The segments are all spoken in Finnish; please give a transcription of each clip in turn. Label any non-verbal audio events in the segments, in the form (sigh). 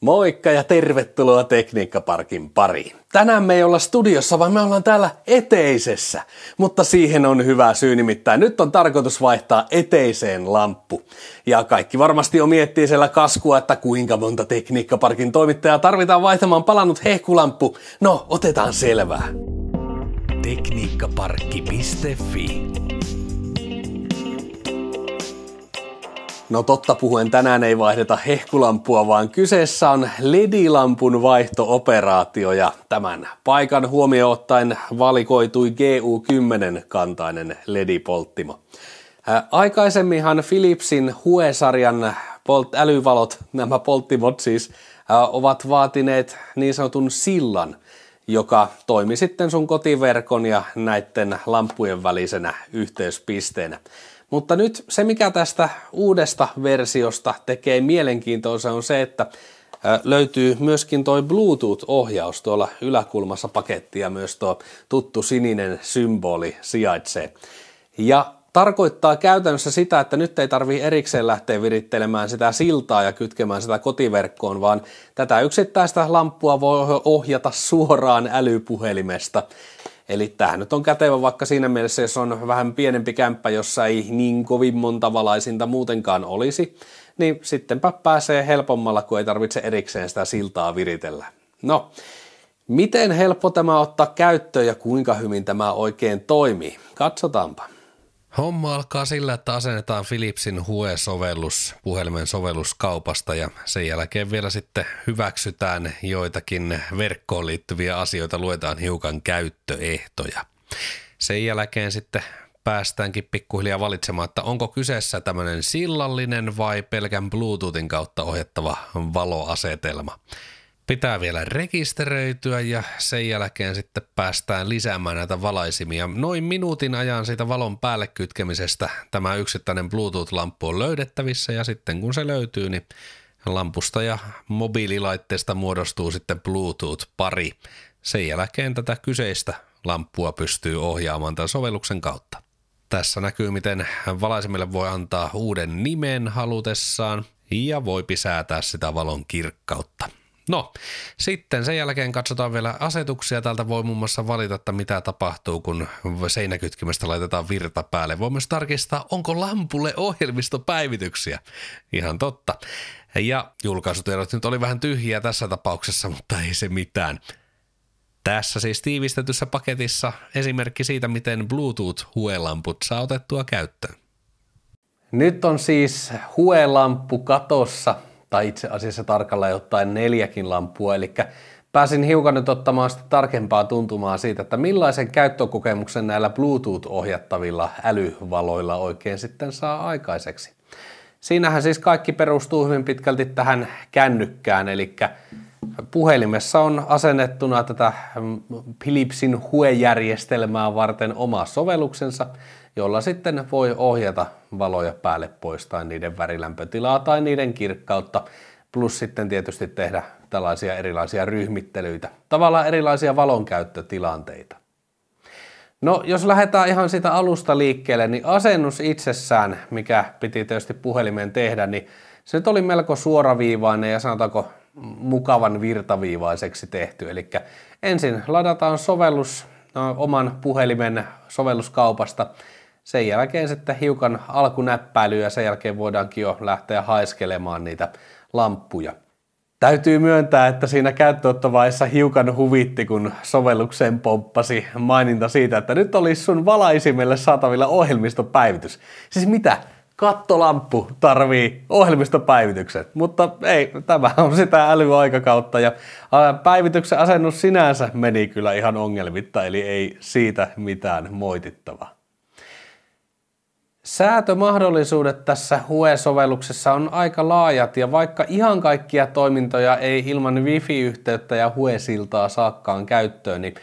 Moikka ja tervetuloa Tekniikkaparkin pariin. Tänään me ei olla studiossa, vaan me ollaan täällä eteisessä. Mutta siihen on hyvä syy, nimittäin nyt on tarkoitus vaihtaa eteiseen lamppu. Ja kaikki varmasti jo miettii siellä kaskua, että kuinka monta Tekniikkaparkin toimittajaa tarvitaan vaihtamaan palannut hehkulamppu. No, otetaan selvää. Tekniikkaparkki.fi No totta puhuen tänään ei vaihdeta hehkulampua, vaan kyseessä on LED-lampun vaihtooperaatio ja tämän paikan huomioon ottaen valikoitui GU10-kantainen LED-polttimo. Aikaisemminhan Philipsin Hue-sarjan polt- älyvalot, nämä polttimot siis, ovat vaatineet niin sanotun sillan, joka toimi sitten sun kotiverkon ja näiden lampujen välisenä yhteyspisteenä. Mutta nyt se, mikä tästä uudesta versiosta tekee mielenkiintoisen, on se, että löytyy myöskin toi Bluetooth-ohjaus tuolla yläkulmassa pakettia, myös tuo tuttu sininen symboli sijaitsee. Ja tarkoittaa käytännössä sitä, että nyt ei tarvi erikseen lähteä virittelemään sitä siltaa ja kytkemään sitä kotiverkkoon, vaan tätä yksittäistä lamppua voi ohjata suoraan älypuhelimesta. Eli tämähän nyt on kätevä vaikka siinä mielessä, jos on vähän pienempi kämppä, jossa ei niin kovin monta valaisinta muutenkaan olisi, niin sittenpä pääsee helpommalla, kun ei tarvitse erikseen sitä siltaa viritellä. No, miten helppo tämä ottaa käyttöön ja kuinka hyvin tämä oikein toimii? Katsotaanpa. Homma alkaa sillä, että asennetaan Philipsin Hue-sovellus puhelimen sovelluskaupasta ja sen jälkeen vielä sitten hyväksytään joitakin verkkoon liittyviä asioita, luetaan hiukan käyttöehtoja. Sen jälkeen sitten päästäänkin pikkuhiljaa valitsemaan, että onko kyseessä tämmöinen sillallinen vai pelkän Bluetoothin kautta ohjattava valoasetelma. Pitää vielä rekisteröityä ja sen jälkeen sitten päästään lisäämään näitä valaisimia. Noin minuutin ajan siitä valon päälle kytkemisestä tämä yksittäinen Bluetooth-lamppu on löydettävissä ja sitten kun se löytyy, niin lampusta ja mobiililaitteesta muodostuu sitten Bluetooth-pari. Sen jälkeen tätä kyseistä lamppua pystyy ohjaamaan tämän sovelluksen kautta. Tässä näkyy, miten valaisimille voi antaa uuden nimen halutessaan ja voipi säätää sitä valon kirkkautta. No, sitten sen jälkeen katsotaan vielä asetuksia. Täältä voi muun muassa valita, että mitä tapahtuu, kun seinäkytkimestä laitetaan virta päälle. Voi myös tarkistaa, onko lampulle ohjelmistopäivityksiä. Ihan totta. Ja julkaisutiedot nyt oli vähän tyhjiä tässä tapauksessa, mutta ei se mitään. Tässä siis tiivistetyssä paketissa esimerkki siitä, miten Bluetooth-huelamput saa otettua käyttöön. Nyt on siis huelamppu katossa tai itse asiassa tarkalleen ottaen neljäkin lampua, eli pääsin hiukan nyt ottamaan sitä tarkempaa tuntumaa siitä, että millaisen käyttökokemuksen näillä Bluetooth-ohjattavilla älyvaloilla oikein sitten saa aikaiseksi. Siinähän siis kaikki perustuu hyvin pitkälti tähän kännykkään, eli Puhelimessa on asennettuna tätä mm, Philipsin HUE-järjestelmää varten oma sovelluksensa, jolla sitten voi ohjata valoja päälle poistaa niiden värilämpötilaa tai niiden kirkkautta, plus sitten tietysti tehdä tällaisia erilaisia ryhmittelyitä, tavallaan erilaisia valonkäyttötilanteita. No, jos lähdetään ihan sitä alusta liikkeelle, niin asennus itsessään, mikä piti tietysti puhelimen tehdä, niin se nyt oli melko suoraviivainen ja sanotaanko mukavan virtaviivaiseksi tehty. Eli ensin ladataan sovellus no, oman puhelimen sovelluskaupasta, sen jälkeen sitten hiukan alkunäppäilyä ja sen jälkeen voidaankin jo lähteä haiskelemaan niitä lamppuja. Täytyy myöntää, että siinä käyttöönottovaiheessa hiukan huvitti, kun sovellukseen pomppasi maininta siitä, että nyt olisi sun valaisimelle saatavilla ohjelmistopäivitys. Siis mitä? kattolamppu tarvii ohjelmistopäivitykset, mutta ei, tämä on sitä älyaikakautta ja päivityksen asennus sinänsä meni kyllä ihan ongelmitta, eli ei siitä mitään moitittavaa. Säätömahdollisuudet tässä HUE-sovelluksessa on aika laajat ja vaikka ihan kaikkia toimintoja ei ilman wifi-yhteyttä ja HUE-siltaa saakkaan käyttöön, niin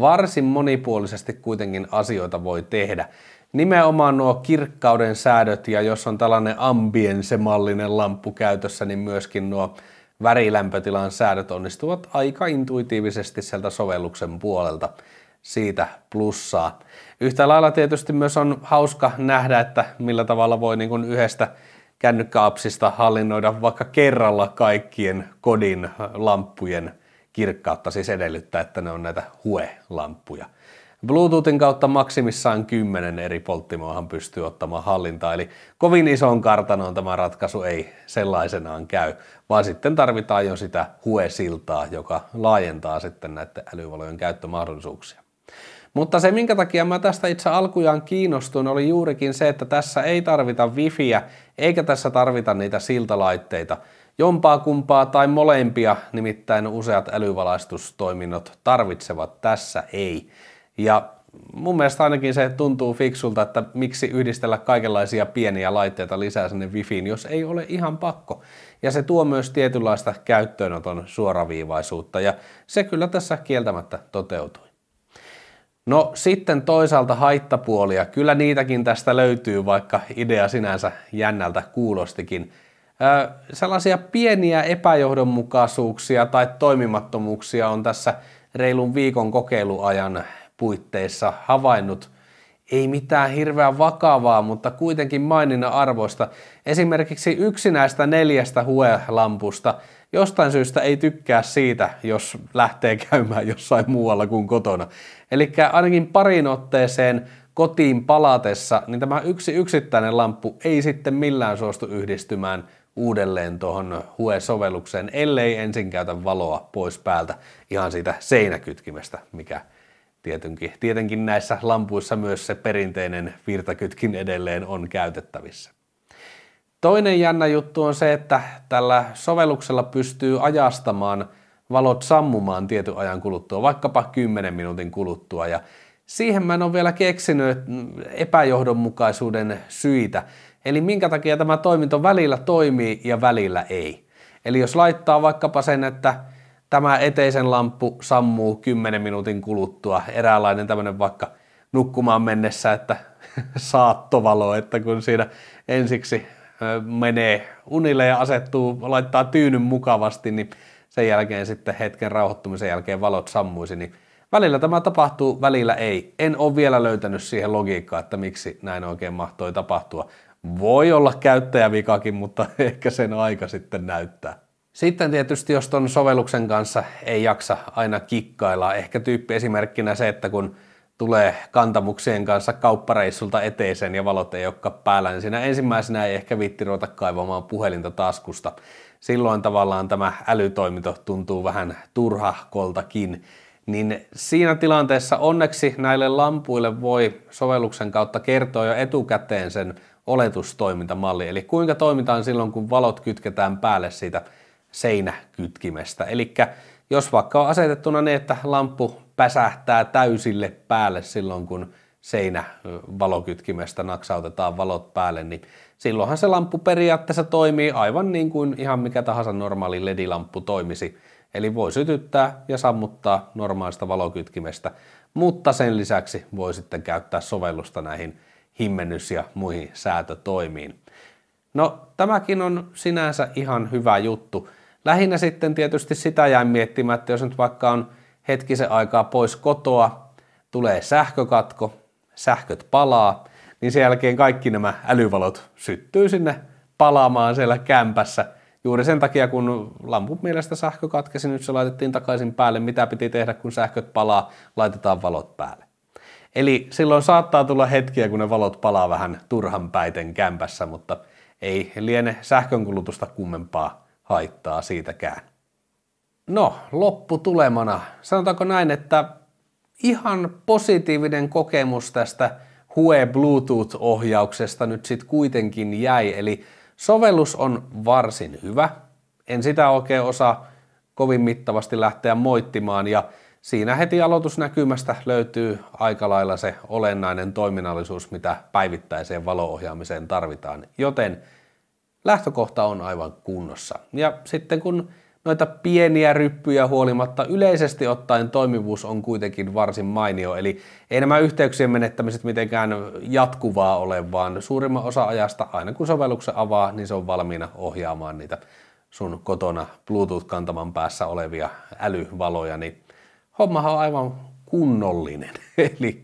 varsin monipuolisesti kuitenkin asioita voi tehdä nimenomaan nuo kirkkauden säädöt ja jos on tällainen ambiensemallinen lamppu käytössä, niin myöskin nuo värilämpötilan säädöt onnistuvat aika intuitiivisesti sieltä sovelluksen puolelta. Siitä plussaa. Yhtä lailla tietysti myös on hauska nähdä, että millä tavalla voi niin kuin yhdestä kännykkäapsista hallinnoida vaikka kerralla kaikkien kodin lamppujen kirkkautta, siis edellyttää, että ne on näitä hue-lamppuja. Bluetoothin kautta maksimissaan 10 eri polttimoahan pystyy ottamaan hallintaa, eli kovin isoon kartanoon tämä ratkaisu ei sellaisenaan käy, vaan sitten tarvitaan jo sitä huesiltaa, joka laajentaa sitten näiden älyvalojen käyttömahdollisuuksia. Mutta se, minkä takia mä tästä itse alkujaan kiinnostuin, oli juurikin se, että tässä ei tarvita wifiä, eikä tässä tarvita niitä siltalaitteita. Jompaa kumpaa tai molempia, nimittäin useat älyvalaistustoiminnot tarvitsevat tässä ei. Ja mun mielestä ainakin se tuntuu fiksulta, että miksi yhdistellä kaikenlaisia pieniä laitteita lisää sinne wifiin, jos ei ole ihan pakko. Ja se tuo myös tietynlaista käyttöönoton suoraviivaisuutta ja se kyllä tässä kieltämättä toteutui. No sitten toisaalta haittapuolia, kyllä niitäkin tästä löytyy, vaikka idea sinänsä jännältä kuulostikin. Ö, sellaisia pieniä epäjohdonmukaisuuksia tai toimimattomuuksia on tässä reilun viikon kokeiluajan puitteissa havainnut. Ei mitään hirveän vakavaa, mutta kuitenkin maininnan arvoista. Esimerkiksi yksi näistä neljästä huelampusta jostain syystä ei tykkää siitä, jos lähtee käymään jossain muualla kuin kotona. Eli ainakin parin otteeseen kotiin palatessa, niin tämä yksi yksittäinen lamppu ei sitten millään suostu yhdistymään uudelleen tuohon Hue-sovellukseen, ellei ensin käytä valoa pois päältä ihan siitä seinäkytkimestä, mikä Tietenkin, tietenkin näissä lampuissa myös se perinteinen virtakytkin edelleen on käytettävissä. Toinen jännä juttu on se, että tällä sovelluksella pystyy ajastamaan valot sammumaan tietyn ajan kuluttua, vaikkapa 10 minuutin kuluttua. Ja siihen mä en ole vielä keksinyt epäjohdonmukaisuuden syitä. Eli minkä takia tämä toiminto välillä toimii ja välillä ei. Eli jos laittaa vaikkapa sen, että Tämä eteisen lamppu sammuu 10 minuutin kuluttua, eräänlainen tämmöinen vaikka nukkumaan mennessä, että (laughs) saattovalo, että kun siinä ensiksi menee unille ja asettuu, laittaa tyynyn mukavasti, niin sen jälkeen sitten hetken rauhoittumisen jälkeen valot sammuisi, niin välillä tämä tapahtuu, välillä ei. En ole vielä löytänyt siihen logiikkaa, että miksi näin oikein mahtoi tapahtua. Voi olla käyttäjävikakin, mutta (laughs) ehkä sen aika sitten näyttää. Sitten tietysti, jos ton sovelluksen kanssa ei jaksa aina kikkailla, ehkä tyyppi esimerkkinä se, että kun tulee kantamuksien kanssa kauppareissulta eteeseen ja valot ei olekaan päällä, niin siinä ensimmäisenä ei ehkä viitti ruveta kaivamaan puhelinta taskusta. Silloin tavallaan tämä älytoiminto tuntuu vähän turhakoltakin. Niin siinä tilanteessa onneksi näille lampuille voi sovelluksen kautta kertoa jo etukäteen sen oletustoimintamalli, eli kuinka toimitaan silloin, kun valot kytketään päälle siitä seinäkytkimestä. Eli jos vaikka on asetettuna niin, että lamppu päsähtää täysille päälle silloin, kun seinä valokytkimestä naksautetaan valot päälle, niin silloinhan se lamppu periaatteessa toimii aivan niin kuin ihan mikä tahansa normaali ledilamppu toimisi. Eli voi sytyttää ja sammuttaa normaalista valokytkimestä, mutta sen lisäksi voi sitten käyttää sovellusta näihin himmennys- ja muihin säätötoimiin. No tämäkin on sinänsä ihan hyvä juttu. Lähinnä sitten tietysti sitä jäin miettimään, että jos nyt vaikka on hetkisen aikaa pois kotoa, tulee sähkökatko, sähköt palaa, niin sen jälkeen kaikki nämä älyvalot syttyy sinne palaamaan siellä kämpässä. Juuri sen takia, kun lampun mielestä sähkö katkesi, nyt se laitettiin takaisin päälle. Mitä piti tehdä, kun sähköt palaa? Laitetaan valot päälle. Eli silloin saattaa tulla hetkiä, kun ne valot palaa vähän turhan päiten kämpässä, mutta ei liene sähkönkulutusta kummempaa haittaa siitäkään. No, lopputulemana. Sanotaanko näin, että ihan positiivinen kokemus tästä Hue Bluetooth-ohjauksesta nyt sitten kuitenkin jäi, eli sovellus on varsin hyvä. En sitä oikein osaa kovin mittavasti lähteä moittimaan ja siinä heti aloitusnäkymästä löytyy aika lailla se olennainen toiminnallisuus, mitä päivittäiseen valoohjaamiseen tarvitaan, joten lähtökohta on aivan kunnossa. Ja sitten kun noita pieniä ryppyjä huolimatta yleisesti ottaen toimivuus on kuitenkin varsin mainio, eli ei nämä yhteyksien menettämiset mitenkään jatkuvaa ole, vaan suurimman osa ajasta aina kun sovelluksen avaa, niin se on valmiina ohjaamaan niitä sun kotona Bluetooth-kantaman päässä olevia älyvaloja, niin hommahan on aivan kunnollinen. (laughs) eli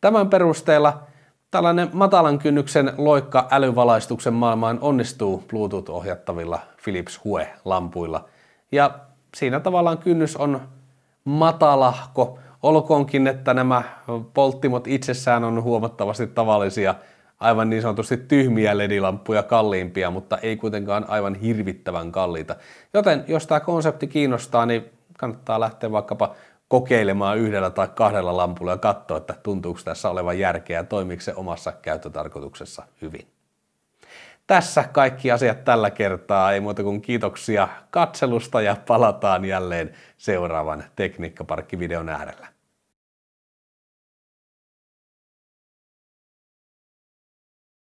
tämän perusteella – Tällainen matalan kynnyksen loikka älyvalaistuksen maailmaan onnistuu Bluetooth-ohjattavilla Philips Hue-lampuilla. Ja siinä tavallaan kynnys on matalahko, olkoonkin, että nämä polttimot itsessään on huomattavasti tavallisia, aivan niin sanotusti tyhmiä ledilamppuja kalliimpia, mutta ei kuitenkaan aivan hirvittävän kalliita. Joten jos tämä konsepti kiinnostaa, niin kannattaa lähteä vaikkapa kokeilemaan yhdellä tai kahdella lampulla ja katsoa, että tuntuuko tässä olevan järkeä ja toimiiko se omassa käyttötarkoituksessa hyvin. Tässä kaikki asiat tällä kertaa. Ei muuta kuin kiitoksia katselusta ja palataan jälleen seuraavan tekniikkaparkkivideon äärellä.